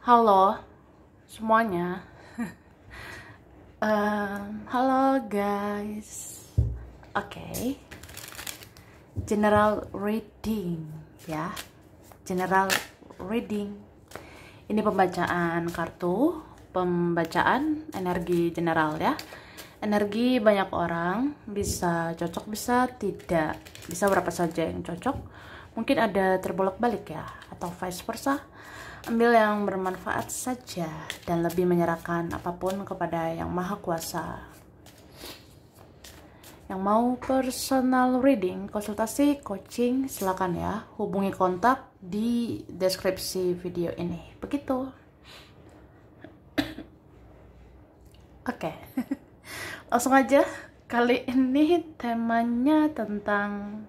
Halo semuanya. um, halo guys. Oke. Okay. General reading ya. General reading. Ini pembacaan kartu, pembacaan energi general ya. Energi banyak orang bisa cocok bisa tidak. Bisa berapa saja yang cocok. Mungkin ada terbolak-balik ya atau vice versa Ambil yang bermanfaat saja dan lebih menyerahkan apapun kepada Yang Maha Kuasa. Yang mau personal reading, konsultasi, coaching, silakan ya. Hubungi kontak di deskripsi video ini. Begitu. Oke. Langsung aja. Kali ini temanya tentang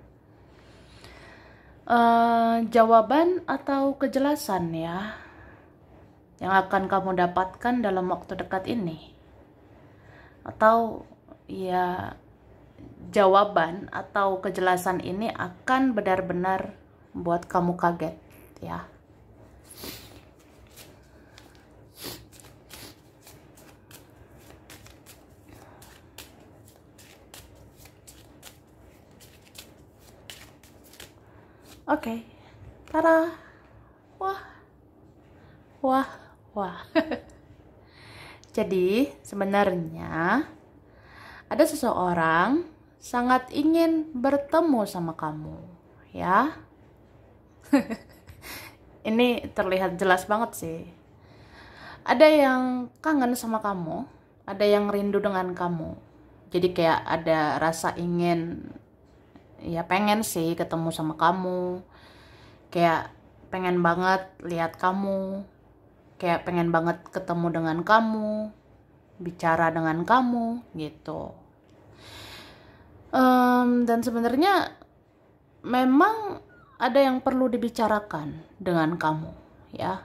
Eh, jawaban atau kejelasan ya yang akan kamu dapatkan dalam waktu dekat ini atau ya jawaban atau kejelasan ini akan benar-benar buat kamu kaget ya oke okay. tara wah wah wah jadi sebenarnya ada seseorang sangat ingin bertemu sama kamu ya ini terlihat jelas banget sih ada yang kangen sama kamu ada yang rindu dengan kamu jadi kayak ada rasa ingin ya pengen sih ketemu sama kamu kayak pengen banget lihat kamu kayak pengen banget ketemu dengan kamu bicara dengan kamu gitu um, dan sebenarnya memang ada yang perlu dibicarakan dengan kamu ya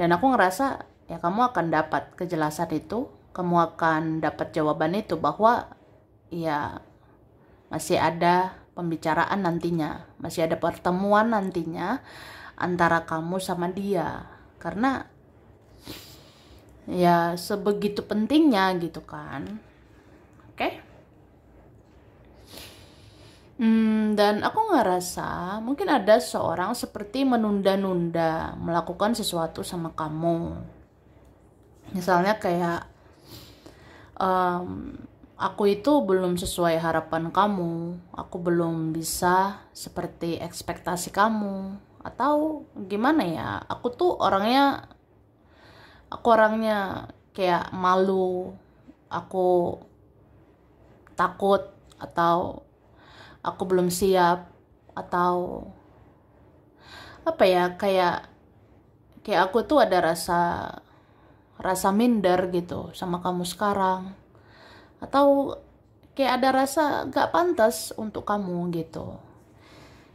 dan aku ngerasa ya kamu akan dapat kejelasan itu kamu akan dapat jawaban itu bahwa ya masih ada pembicaraan nantinya, masih ada pertemuan nantinya antara kamu sama dia. Karena ya sebegitu pentingnya gitu kan. Oke. Okay? Hmm, dan aku ngerasa mungkin ada seorang seperti menunda-nunda melakukan sesuatu sama kamu. Misalnya kayak um, aku itu belum sesuai harapan kamu, aku belum bisa seperti ekspektasi kamu, atau gimana ya? Aku tuh orangnya, aku orangnya kayak malu, aku takut, atau aku belum siap, atau apa ya? Kayak, kayak aku tuh ada rasa, rasa minder gitu sama kamu sekarang atau kayak ada rasa gak pantas untuk kamu gitu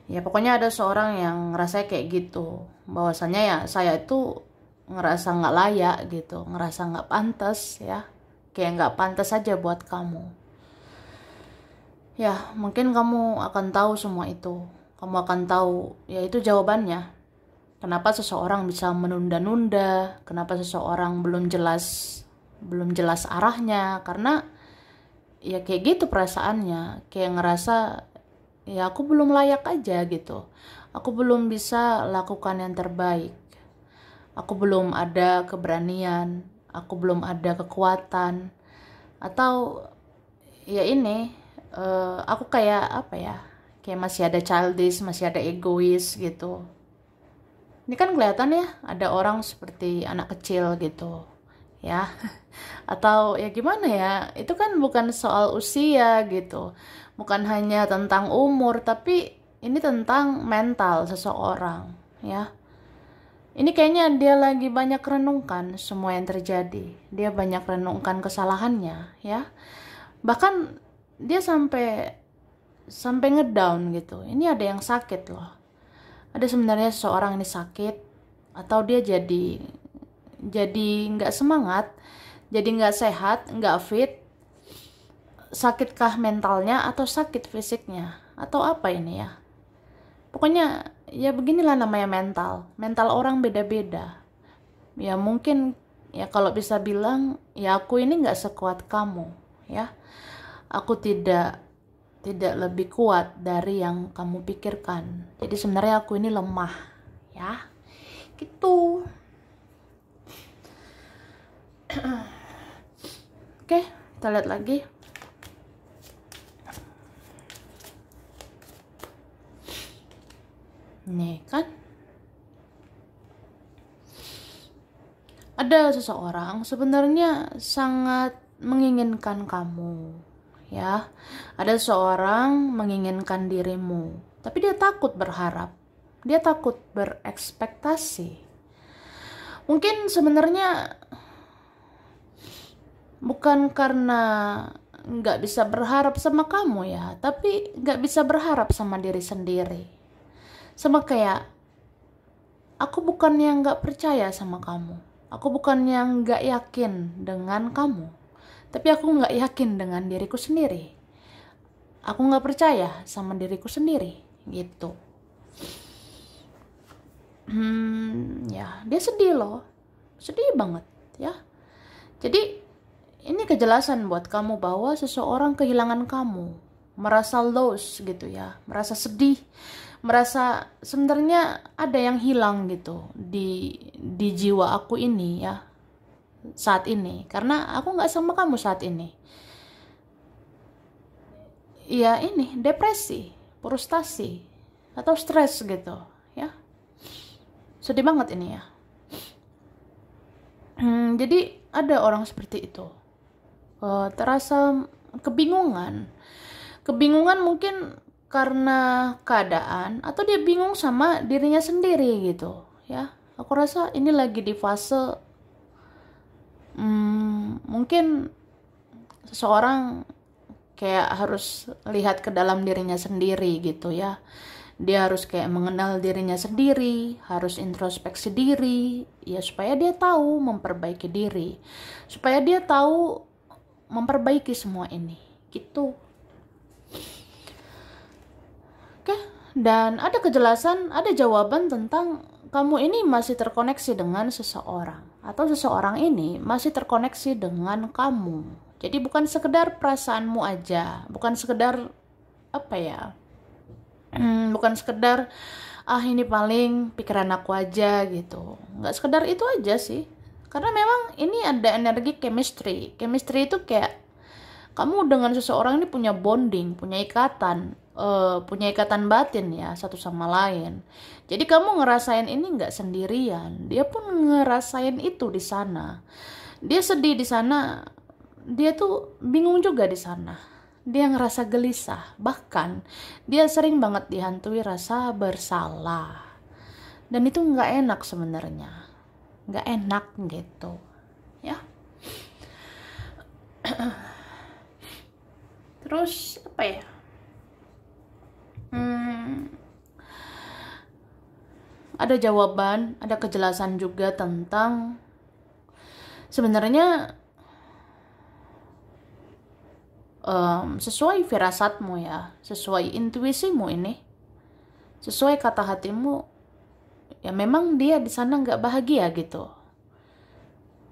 ya pokoknya ada seorang yang ngerasa kayak gitu bahwasanya ya saya itu ngerasa gak layak gitu ngerasa gak pantas ya kayak gak pantas aja buat kamu ya mungkin kamu akan tahu semua itu kamu akan tahu ya itu jawabannya kenapa seseorang bisa menunda-nunda kenapa seseorang belum jelas belum jelas arahnya karena ya kayak gitu perasaannya kayak ngerasa ya aku belum layak aja gitu aku belum bisa lakukan yang terbaik aku belum ada keberanian aku belum ada kekuatan atau ya ini uh, aku kayak apa ya kayak masih ada childish masih ada egois gitu ini kan kelihatan ya ada orang seperti anak kecil gitu ya atau ya gimana ya itu kan bukan soal usia gitu bukan hanya tentang umur tapi ini tentang mental seseorang ya ini kayaknya dia lagi banyak renungkan semua yang terjadi dia banyak renungkan kesalahannya ya bahkan dia sampai sampai ngedown gitu ini ada yang sakit loh ada sebenarnya seseorang ini sakit atau dia jadi jadi nggak semangat, jadi nggak sehat, nggak fit, sakitkah mentalnya atau sakit fisiknya atau apa ini ya? Pokoknya ya beginilah namanya mental. Mental orang beda-beda. Ya mungkin ya kalau bisa bilang ya aku ini nggak sekuat kamu ya. Aku tidak tidak lebih kuat dari yang kamu pikirkan. Jadi sebenarnya aku ini lemah ya. Gitu. Oke, kita lihat lagi. Nih kan. Ada seseorang sebenarnya sangat menginginkan kamu, ya. Ada seseorang menginginkan dirimu, tapi dia takut berharap. Dia takut berekspektasi. Mungkin sebenarnya bukan karena nggak bisa berharap sama kamu ya, tapi nggak bisa berharap sama diri sendiri. Sama kayak aku bukan yang nggak percaya sama kamu, aku bukan yang nggak yakin dengan kamu, tapi aku nggak yakin dengan diriku sendiri. Aku nggak percaya sama diriku sendiri, gitu. Hmm, ya dia sedih loh, sedih banget ya. Jadi ini kejelasan buat kamu bahwa seseorang kehilangan kamu, merasa lost gitu ya, merasa sedih, merasa sebenarnya ada yang hilang gitu di di jiwa aku ini ya saat ini karena aku nggak sama kamu saat ini ya ini depresi frustasi atau stres gitu ya sedih banget ini ya hmm, jadi ada orang seperti itu uh, terasa kebingungan. Kebingungan mungkin karena keadaan atau dia bingung sama dirinya sendiri gitu, ya. Aku rasa ini lagi di fase hmm, mungkin seseorang kayak harus lihat ke dalam dirinya sendiri gitu ya dia harus kayak mengenal dirinya sendiri, harus introspeksi diri, ya supaya dia tahu memperbaiki diri, supaya dia tahu memperbaiki semua ini gitu oke dan ada kejelasan ada jawaban tentang kamu ini masih terkoneksi dengan seseorang atau seseorang ini masih terkoneksi dengan kamu jadi bukan sekedar perasaanmu aja bukan sekedar apa ya hmm, bukan sekedar ah ini paling pikiran aku aja gitu nggak sekedar itu aja sih karena memang ini ada energi chemistry chemistry itu kayak kamu dengan seseorang ini punya bonding punya ikatan uh, punya ikatan batin ya satu sama lain. Jadi kamu ngerasain ini nggak sendirian. Dia pun ngerasain itu di sana. Dia sedih di sana. Dia tuh bingung juga di sana. Dia ngerasa gelisah. Bahkan dia sering banget dihantui rasa bersalah. Dan itu nggak enak sebenarnya nggak enak gitu ya terus apa ya hmm, ada jawaban ada kejelasan juga tentang sebenarnya um, sesuai firasatmu ya sesuai intuisimu ini sesuai kata hatimu ya memang dia di sana nggak bahagia gitu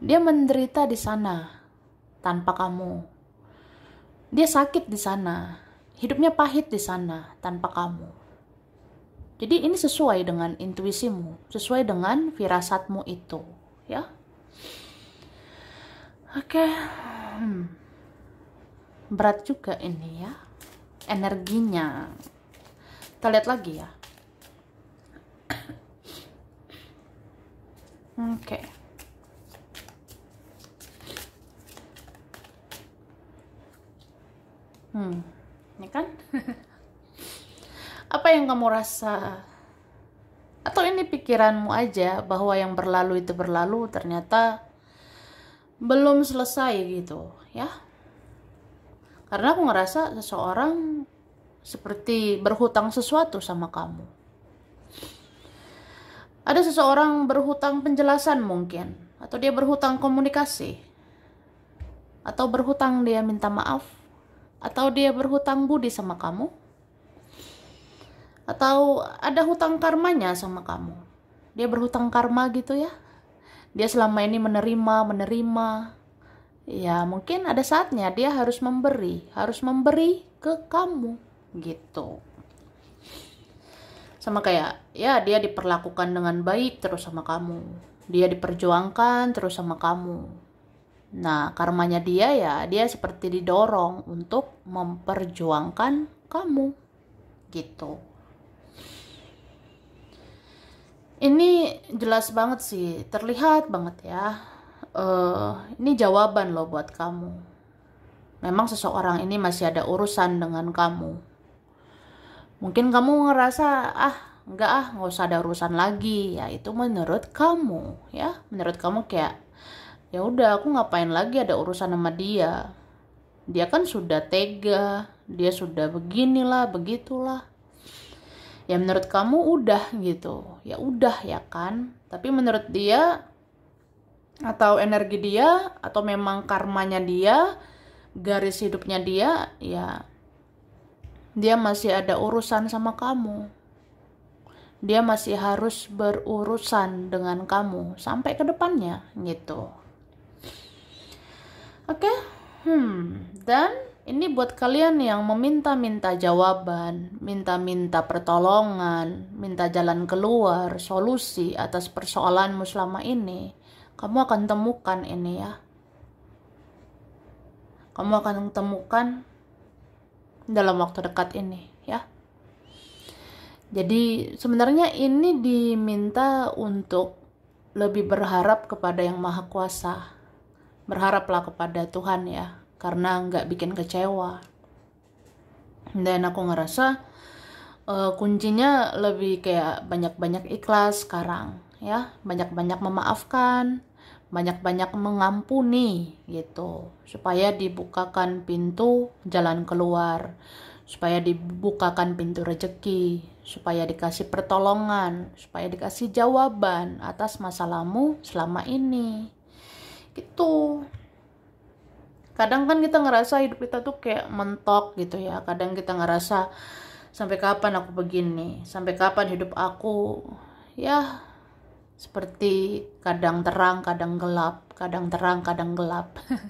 dia menderita di sana tanpa kamu dia sakit di sana hidupnya pahit di sana tanpa kamu jadi ini sesuai dengan intuisimu sesuai dengan firasatmu itu ya oke hmm. berat juga ini ya energinya kita lihat lagi ya Okay. Hmm, ini kan? Apa yang kamu rasa? Atau ini pikiranmu aja bahwa yang berlalu itu berlalu ternyata belum selesai gitu, ya? Karena aku ngerasa seseorang seperti berhutang sesuatu sama kamu. Ada seseorang berhutang penjelasan mungkin, atau dia berhutang komunikasi, atau berhutang dia minta maaf, atau dia berhutang budi sama kamu, atau ada hutang karmanya sama kamu. Dia berhutang karma gitu ya. Dia selama ini menerima, menerima. Ya, mungkin ada saatnya dia harus memberi, harus memberi ke kamu gitu sama kayak ya dia diperlakukan dengan baik terus sama kamu dia diperjuangkan terus sama kamu nah karmanya dia ya dia seperti didorong untuk memperjuangkan kamu gitu ini jelas banget sih terlihat banget ya uh, ini jawaban loh buat kamu memang seseorang ini masih ada urusan dengan kamu Mungkin kamu ngerasa ah enggak ah nggak usah ada urusan lagi ya itu menurut kamu ya menurut kamu kayak ya udah aku ngapain lagi ada urusan sama dia dia kan sudah tega dia sudah beginilah begitulah ya menurut kamu udah gitu ya udah ya kan tapi menurut dia atau energi dia atau memang karmanya dia garis hidupnya dia ya dia masih ada urusan sama kamu. Dia masih harus berurusan dengan kamu sampai ke depannya gitu. Oke, okay? hmm, dan ini buat kalian yang meminta-minta jawaban, minta-minta pertolongan, minta jalan keluar, solusi atas persoalanmu selama ini, kamu akan temukan ini ya. Kamu akan temukan dalam waktu dekat ini ya. Jadi sebenarnya ini diminta untuk lebih berharap kepada yang maha kuasa. Berharaplah kepada Tuhan ya, karena nggak bikin kecewa. Dan aku ngerasa uh, kuncinya lebih kayak banyak-banyak ikhlas sekarang ya, banyak-banyak memaafkan, banyak-banyak mengampuni gitu supaya dibukakan pintu jalan keluar supaya dibukakan pintu rejeki supaya dikasih pertolongan supaya dikasih jawaban atas masalahmu selama ini gitu kadang kan kita ngerasa hidup kita tuh kayak mentok gitu ya kadang kita ngerasa sampai kapan aku begini sampai kapan hidup aku ya seperti kadang terang, kadang gelap, kadang terang, kadang gelap.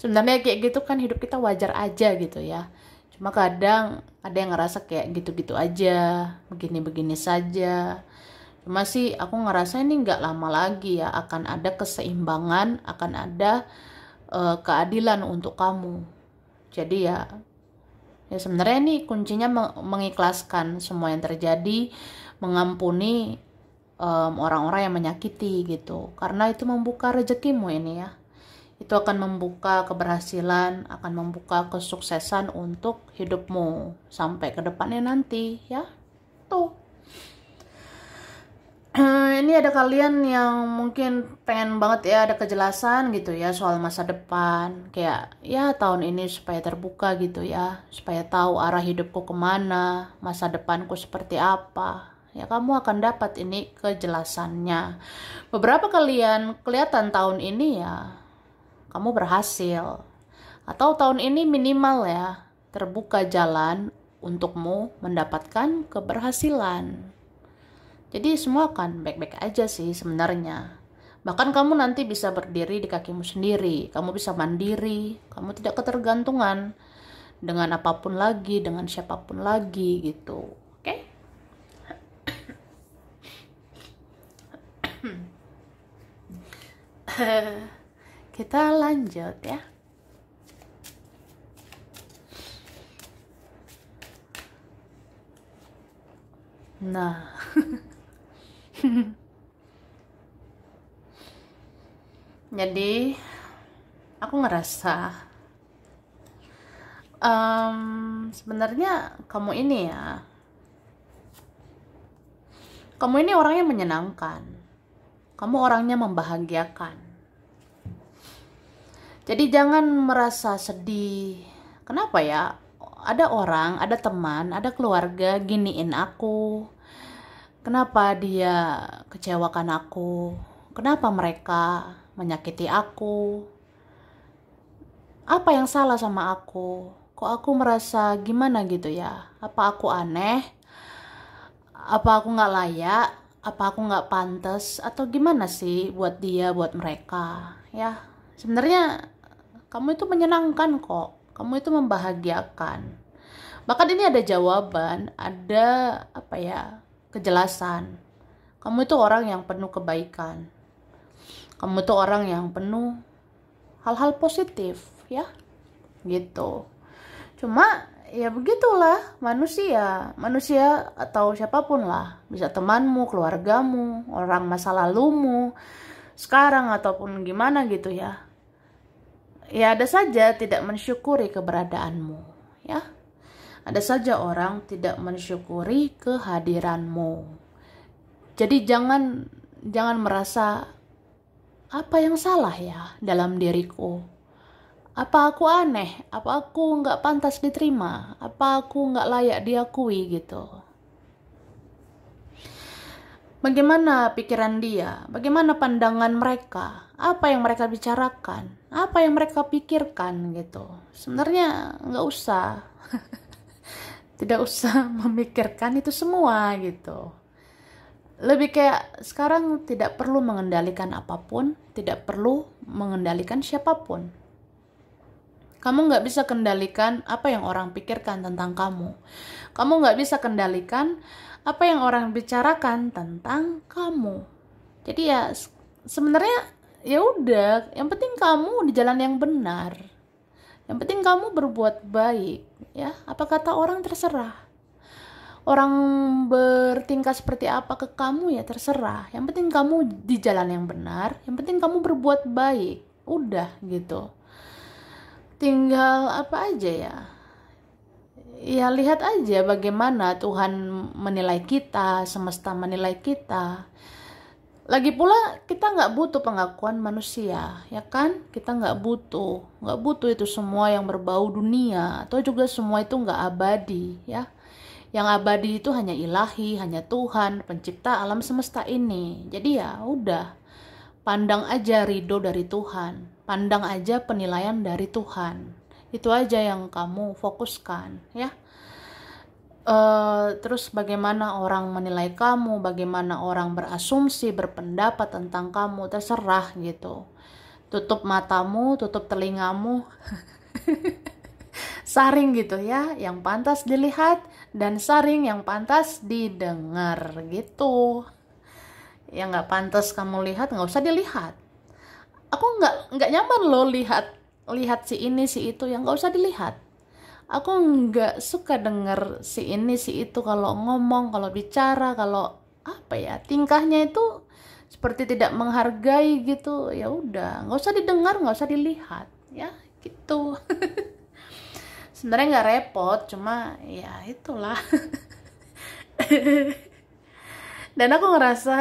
Sebenarnya kayak gitu kan hidup kita wajar aja gitu ya. Cuma kadang ada yang ngerasa kayak gitu-gitu aja, begini-begini saja. Cuma sih aku ngerasa ini nggak lama lagi ya akan ada keseimbangan, akan ada uh, keadilan untuk kamu. Jadi ya ya sebenarnya ini kuncinya mengikhlaskan semua yang terjadi, mengampuni orang orang-orang yang menyakiti gitu karena itu membuka rezekimu ini ya itu akan membuka keberhasilan akan membuka kesuksesan untuk hidupmu sampai ke depannya nanti ya tuh ini ada kalian yang mungkin pengen banget ya ada kejelasan gitu ya soal masa depan kayak ya tahun ini supaya terbuka gitu ya supaya tahu arah hidupku kemana masa depanku seperti apa ya kamu akan dapat ini kejelasannya. Beberapa kalian kelihatan tahun ini ya kamu berhasil atau tahun ini minimal ya terbuka jalan untukmu mendapatkan keberhasilan. Jadi semua akan baik-baik aja sih sebenarnya. Bahkan kamu nanti bisa berdiri di kakimu sendiri, kamu bisa mandiri, kamu tidak ketergantungan dengan apapun lagi, dengan siapapun lagi gitu. kita lanjut ya nah jadi aku ngerasa um, sebenarnya kamu ini ya kamu ini orangnya menyenangkan kamu orangnya membahagiakan jadi jangan merasa sedih. Kenapa ya? Ada orang, ada teman, ada keluarga giniin aku. Kenapa dia kecewakan aku? Kenapa mereka menyakiti aku? Apa yang salah sama aku? Kok aku merasa gimana gitu ya? Apa aku aneh? Apa aku nggak layak? Apa aku nggak pantas? Atau gimana sih buat dia, buat mereka? Ya, sebenarnya kamu itu menyenangkan kok kamu itu membahagiakan bahkan ini ada jawaban ada apa ya kejelasan kamu itu orang yang penuh kebaikan kamu itu orang yang penuh hal-hal positif ya gitu cuma ya begitulah manusia manusia atau siapapun lah bisa temanmu keluargamu orang masa lalumu sekarang ataupun gimana gitu ya Ya ada saja tidak mensyukuri keberadaanmu, ya. Ada saja orang tidak mensyukuri kehadiranmu. Jadi jangan jangan merasa apa yang salah ya dalam diriku. Apa aku aneh? Apa aku nggak pantas diterima? Apa aku nggak layak diakui gitu? Bagaimana pikiran dia? Bagaimana pandangan mereka? apa yang mereka bicarakan, apa yang mereka pikirkan gitu. Sebenarnya nggak usah, tidak usah memikirkan itu semua gitu. Lebih kayak sekarang tidak perlu mengendalikan apapun, tidak perlu mengendalikan siapapun. Kamu nggak bisa kendalikan apa yang orang pikirkan tentang kamu. Kamu nggak bisa kendalikan apa yang orang bicarakan tentang kamu. Jadi ya sebenarnya ya udah yang penting kamu di jalan yang benar yang penting kamu berbuat baik ya apa kata orang terserah orang bertingkah seperti apa ke kamu ya terserah yang penting kamu di jalan yang benar yang penting kamu berbuat baik udah gitu tinggal apa aja ya ya lihat aja bagaimana Tuhan menilai kita semesta menilai kita lagi pula kita nggak butuh pengakuan manusia, ya kan? Kita nggak butuh, nggak butuh itu semua yang berbau dunia, atau juga semua itu nggak abadi, ya. Yang abadi itu hanya ilahi, hanya Tuhan, pencipta alam semesta ini. Jadi ya udah, pandang aja ridho dari Tuhan, pandang aja penilaian dari Tuhan. Itu aja yang kamu fokuskan, ya uh, terus bagaimana orang menilai kamu, bagaimana orang berasumsi, berpendapat tentang kamu, terserah gitu. Tutup matamu, tutup telingamu. saring gitu ya, yang pantas dilihat dan saring yang pantas didengar gitu. Yang nggak pantas kamu lihat nggak usah dilihat. Aku nggak nggak nyaman loh lihat lihat si ini si itu yang nggak usah dilihat aku nggak suka denger si ini si itu kalau ngomong kalau bicara kalau apa ya tingkahnya itu seperti tidak menghargai gitu ya udah nggak usah didengar nggak usah dilihat ya gitu sebenarnya nggak repot cuma ya itulah dan aku ngerasa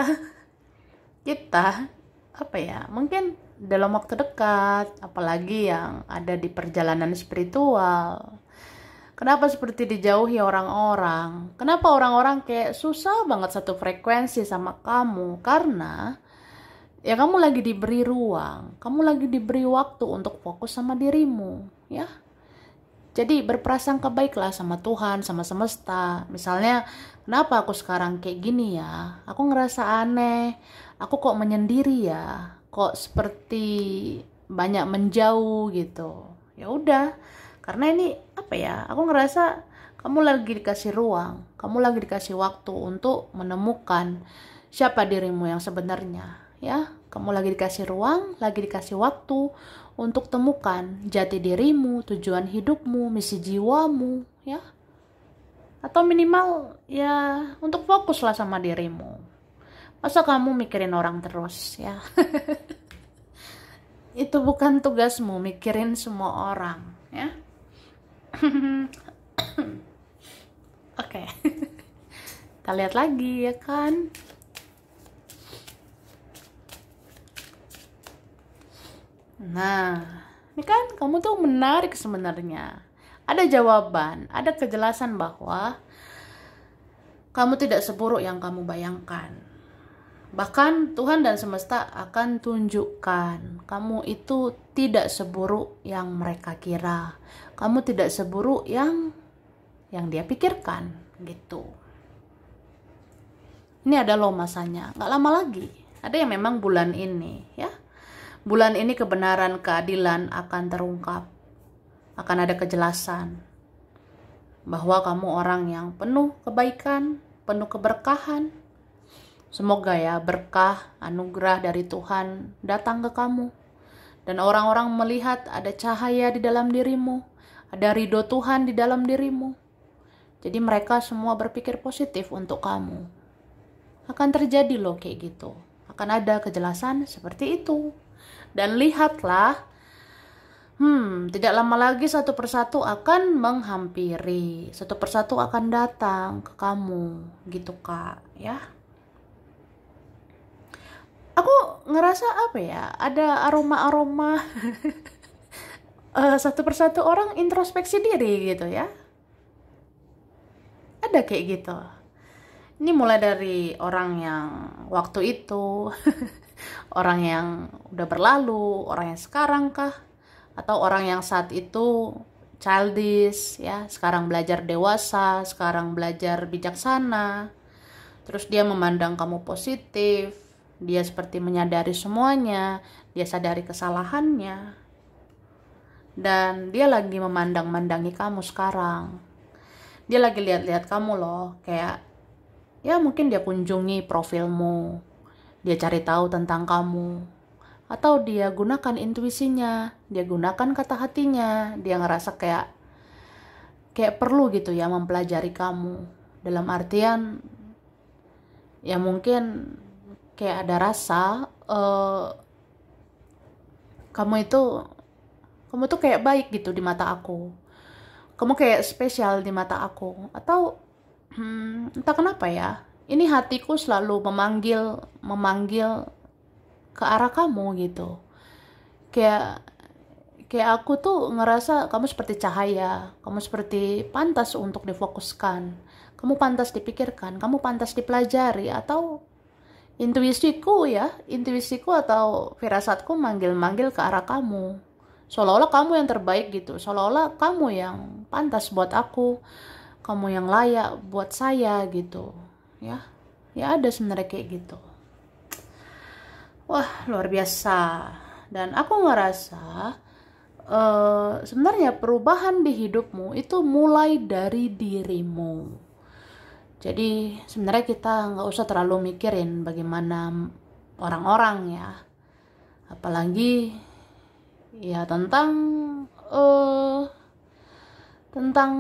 kita apa ya mungkin dalam waktu dekat apalagi yang ada di perjalanan spiritual Kenapa seperti dijauhi orang-orang? Kenapa orang-orang kayak susah banget satu frekuensi sama kamu? Karena ya kamu lagi diberi ruang, kamu lagi diberi waktu untuk fokus sama dirimu, ya. Jadi berprasangka baiklah sama Tuhan, sama semesta. Misalnya, kenapa aku sekarang kayak gini ya? Aku ngerasa aneh. Aku kok menyendiri ya? Kok seperti banyak menjauh gitu. Ya udah, karena ini apa ya aku ngerasa kamu lagi dikasih ruang kamu lagi dikasih waktu untuk menemukan siapa dirimu yang sebenarnya ya kamu lagi dikasih ruang lagi dikasih waktu untuk temukan jati dirimu tujuan hidupmu misi jiwamu ya atau minimal ya untuk fokuslah sama dirimu masa kamu mikirin orang terus ya itu bukan tugasmu mikirin semua orang ya Oke. Kita lihat lagi ya kan. Nah, ini ya kan kamu tuh menarik sebenarnya. Ada jawaban, ada kejelasan bahwa kamu tidak seburuk yang kamu bayangkan. Bahkan Tuhan dan semesta akan tunjukkan kamu itu tidak seburuk yang mereka kira. Kamu tidak seburuk yang yang dia pikirkan gitu. Ini ada loh masanya, nggak lama lagi. Ada yang memang bulan ini ya. Bulan ini kebenaran keadilan akan terungkap. Akan ada kejelasan bahwa kamu orang yang penuh kebaikan, penuh keberkahan, Semoga ya berkah, anugerah dari Tuhan datang ke kamu. Dan orang-orang melihat ada cahaya di dalam dirimu, ada ridho Tuhan di dalam dirimu. Jadi mereka semua berpikir positif untuk kamu. Akan terjadi loh kayak gitu. Akan ada kejelasan seperti itu. Dan lihatlah, hmm, tidak lama lagi satu persatu akan menghampiri. Satu persatu akan datang ke kamu gitu kak ya aku ngerasa apa ya ada aroma-aroma uh, satu persatu orang introspeksi diri gitu ya ada kayak gitu ini mulai dari orang yang waktu itu orang yang udah berlalu orang yang sekarang kah atau orang yang saat itu childish ya sekarang belajar dewasa sekarang belajar bijaksana terus dia memandang kamu positif dia seperti menyadari semuanya, dia sadari kesalahannya. Dan dia lagi memandang-mandangi kamu sekarang. Dia lagi lihat-lihat kamu loh, kayak ya mungkin dia kunjungi profilmu. Dia cari tahu tentang kamu. Atau dia gunakan intuisinya, dia gunakan kata hatinya, dia ngerasa kayak kayak perlu gitu ya mempelajari kamu. Dalam artian ya mungkin kayak ada rasa uh, kamu itu kamu tuh kayak baik gitu di mata aku kamu kayak spesial di mata aku atau hmm, entah kenapa ya ini hatiku selalu memanggil memanggil ke arah kamu gitu kayak kayak aku tuh ngerasa kamu seperti cahaya kamu seperti pantas untuk difokuskan kamu pantas dipikirkan kamu pantas dipelajari atau intuisiku ya, intuisiku atau firasatku manggil-manggil ke arah kamu. Seolah-olah kamu yang terbaik gitu, seolah-olah kamu yang pantas buat aku, kamu yang layak buat saya gitu. Ya, ya ada sebenarnya kayak gitu. Wah, luar biasa. Dan aku ngerasa uh, sebenarnya perubahan di hidupmu itu mulai dari dirimu jadi sebenarnya kita nggak usah terlalu mikirin bagaimana orang-orang ya. Apalagi ya tentang uh, tentang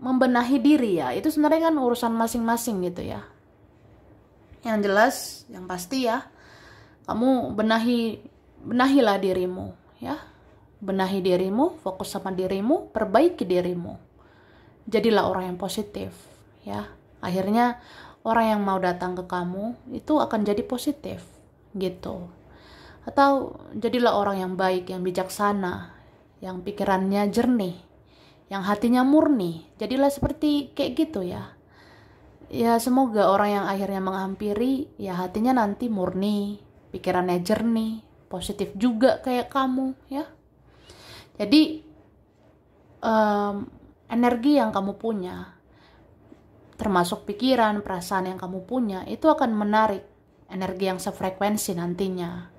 membenahi diri ya. Itu sebenarnya kan urusan masing-masing gitu ya. Yang jelas, yang pasti ya, kamu benahi benahilah dirimu ya. Benahi dirimu, fokus sama dirimu, perbaiki dirimu. Jadilah orang yang positif ya akhirnya orang yang mau datang ke kamu itu akan jadi positif gitu atau jadilah orang yang baik yang bijaksana yang pikirannya jernih yang hatinya murni jadilah seperti kayak gitu ya ya semoga orang yang akhirnya menghampiri ya hatinya nanti murni pikirannya jernih positif juga kayak kamu ya jadi um, energi yang kamu punya termasuk pikiran, perasaan yang kamu punya, itu akan menarik energi yang sefrekuensi nantinya.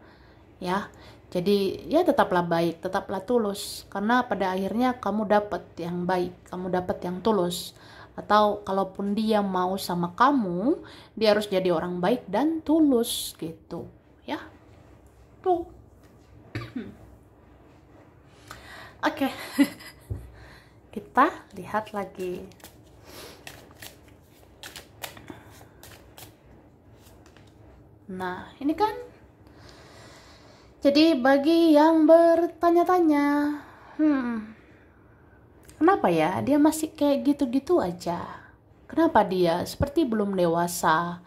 Ya. Jadi, ya tetaplah baik, tetaplah tulus karena pada akhirnya kamu dapat yang baik, kamu dapat yang tulus. Atau kalaupun dia mau sama kamu, dia harus jadi orang baik dan tulus gitu, ya. Tuh. Oke. Okay. Kita lihat lagi. Nah, ini kan jadi bagi yang bertanya-tanya, hmm, kenapa ya dia masih kayak gitu-gitu aja? Kenapa dia seperti belum dewasa?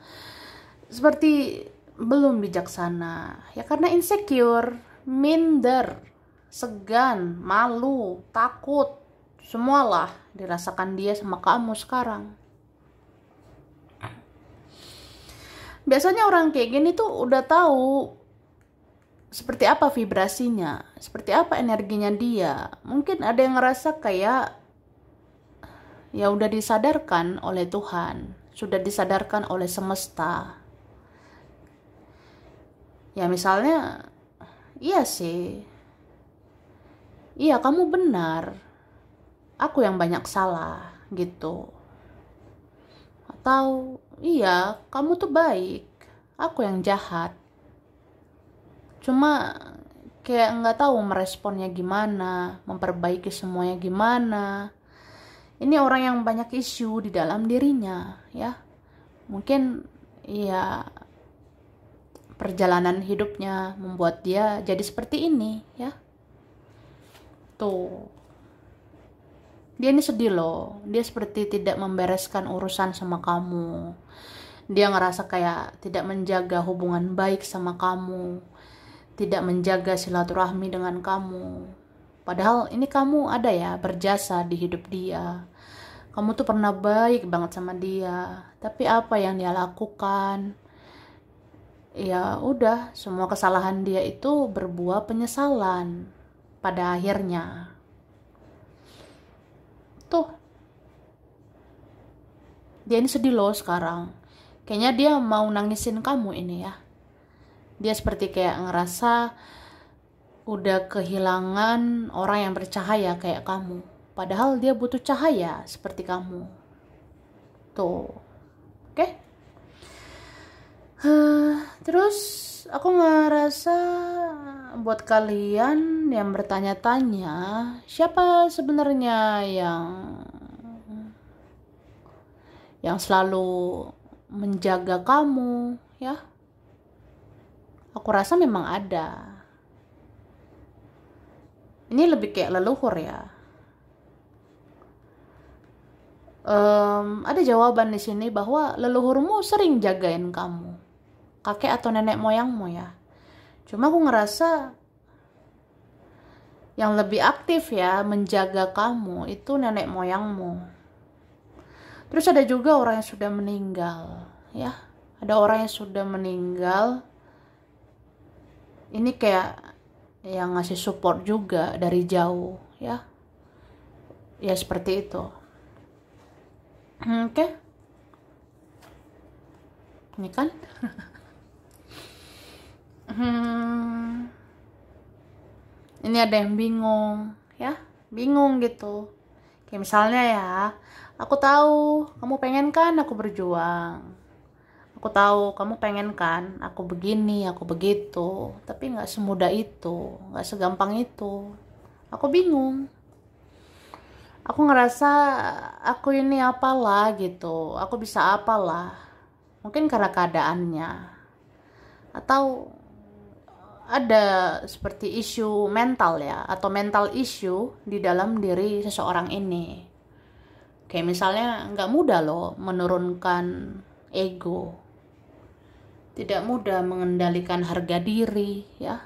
Seperti belum bijaksana? Ya karena insecure, minder, segan, malu, takut, semualah dirasakan dia sama kamu sekarang. biasanya orang kayak gini tuh udah tahu seperti apa vibrasinya, seperti apa energinya dia. Mungkin ada yang ngerasa kayak ya udah disadarkan oleh Tuhan, sudah disadarkan oleh semesta. Ya misalnya, iya sih. Iya, kamu benar. Aku yang banyak salah gitu. Atau iya kamu tuh baik aku yang jahat cuma kayak nggak tahu meresponnya gimana memperbaiki semuanya gimana ini orang yang banyak isu di dalam dirinya ya mungkin ya perjalanan hidupnya membuat dia jadi seperti ini ya tuh dia ini sedih loh dia seperti tidak membereskan urusan sama kamu dia ngerasa kayak tidak menjaga hubungan baik sama kamu tidak menjaga silaturahmi dengan kamu padahal ini kamu ada ya berjasa di hidup dia kamu tuh pernah baik banget sama dia tapi apa yang dia lakukan ya udah semua kesalahan dia itu berbuah penyesalan pada akhirnya tuh dia ini sedih loh sekarang kayaknya dia mau nangisin kamu ini ya dia seperti kayak ngerasa udah kehilangan orang yang bercahaya kayak kamu padahal dia butuh cahaya seperti kamu tuh oke okay? Uh, terus aku ngerasa buat kalian yang bertanya-tanya siapa sebenarnya yang yang selalu menjaga kamu ya aku rasa memang ada ini lebih kayak leluhur ya um, ada jawaban di sini bahwa leluhurmu sering jagain kamu kakek atau nenek moyangmu ya cuma aku ngerasa yang lebih aktif ya menjaga kamu itu nenek moyangmu terus ada juga orang yang sudah meninggal ya ada orang yang sudah meninggal ini kayak yang ngasih support juga dari jauh ya ya seperti itu hmm, oke okay. ini kan Hmm. Ini ada yang bingung, ya, bingung gitu. Kayak misalnya ya, aku tahu kamu pengen kan aku berjuang. Aku tahu kamu pengen kan aku begini, aku begitu. Tapi nggak semudah itu, nggak segampang itu. Aku bingung. Aku ngerasa aku ini apalah gitu, aku bisa apalah. Mungkin karena keadaannya atau ada seperti isu mental ya atau mental isu di dalam diri seseorang ini kayak misalnya nggak mudah loh menurunkan ego tidak mudah mengendalikan harga diri ya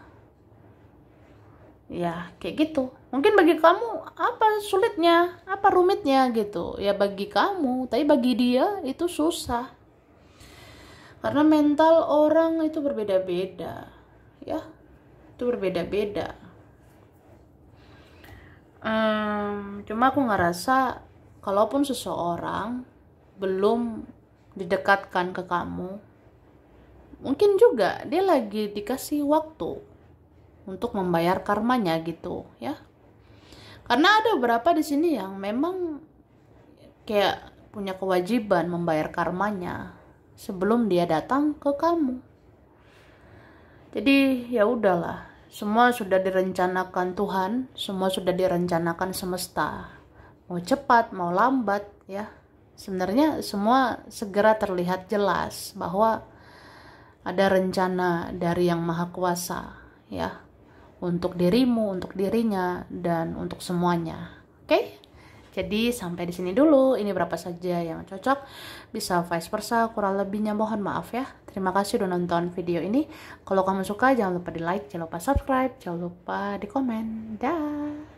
ya kayak gitu mungkin bagi kamu apa sulitnya apa rumitnya gitu ya bagi kamu tapi bagi dia itu susah karena mental orang itu berbeda-beda ya itu berbeda-beda um, cuma aku ngerasa kalaupun seseorang belum didekatkan ke kamu mungkin juga dia lagi dikasih waktu untuk membayar karmanya gitu ya karena ada beberapa di sini yang memang kayak punya kewajiban membayar karmanya sebelum dia datang ke kamu jadi ya udahlah, semua sudah direncanakan Tuhan, semua sudah direncanakan semesta. Mau cepat, mau lambat ya. Sebenarnya semua segera terlihat jelas bahwa ada rencana dari Yang Maha Kuasa ya untuk dirimu, untuk dirinya dan untuk semuanya. Oke? Okay? Jadi sampai di sini dulu, ini berapa saja yang cocok, bisa vice versa, kurang lebihnya mohon maaf ya. Terima kasih sudah nonton video ini. Kalau kamu suka jangan lupa di like, jangan lupa subscribe, jangan lupa di komen. Dah.